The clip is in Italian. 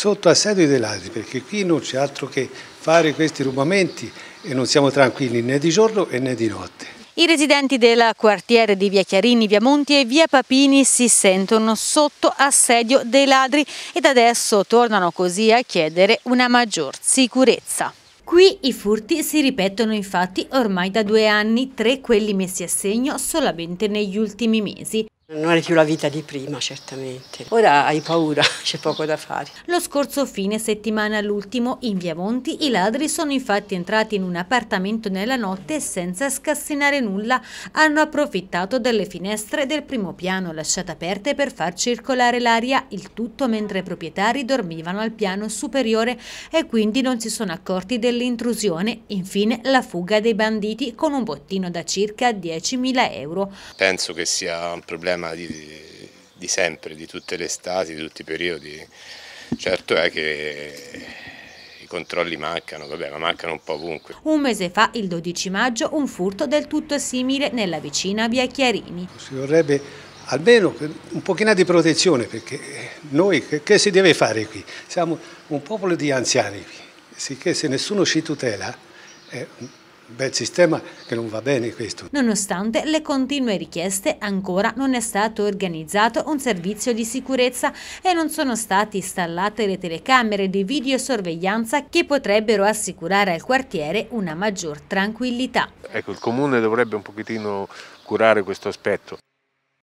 sotto assedio dei ladri, perché qui non c'è altro che fare questi rubamenti e non siamo tranquilli né di giorno né di notte. I residenti del quartiere di Via Chiarini, Via Monti e Via Papini si sentono sotto assedio dei ladri ed adesso tornano così a chiedere una maggior sicurezza. Qui i furti si ripetono infatti ormai da due anni, tre quelli messi a segno solamente negli ultimi mesi. Non è più la vita di prima, certamente. Ora hai paura, c'è poco da fare. Lo scorso fine settimana all'ultimo, in Via Monti, i ladri sono infatti entrati in un appartamento nella notte senza scassinare nulla. Hanno approfittato delle finestre del primo piano lasciate aperte per far circolare l'aria, il tutto mentre i proprietari dormivano al piano superiore e quindi non si sono accorti dell'intrusione. Infine la fuga dei banditi con un bottino da circa 10.000 euro. Penso che sia un problema problema di, di sempre, di tutte le estati, di tutti i periodi. Certo è che i controlli mancano, vabbè, ma mancano un po' ovunque. Un mese fa, il 12 maggio, un furto del tutto simile nella vicina via Chiarini. Si vorrebbe almeno un pochino di protezione, perché noi che si deve fare qui? Siamo un popolo di anziani qui, sicché se nessuno ci tutela... Eh, bel sistema che non va bene questo. Nonostante le continue richieste ancora non è stato organizzato un servizio di sicurezza e non sono state installate le telecamere di videosorveglianza che potrebbero assicurare al quartiere una maggior tranquillità. Ecco, il comune dovrebbe un pochettino curare questo aspetto.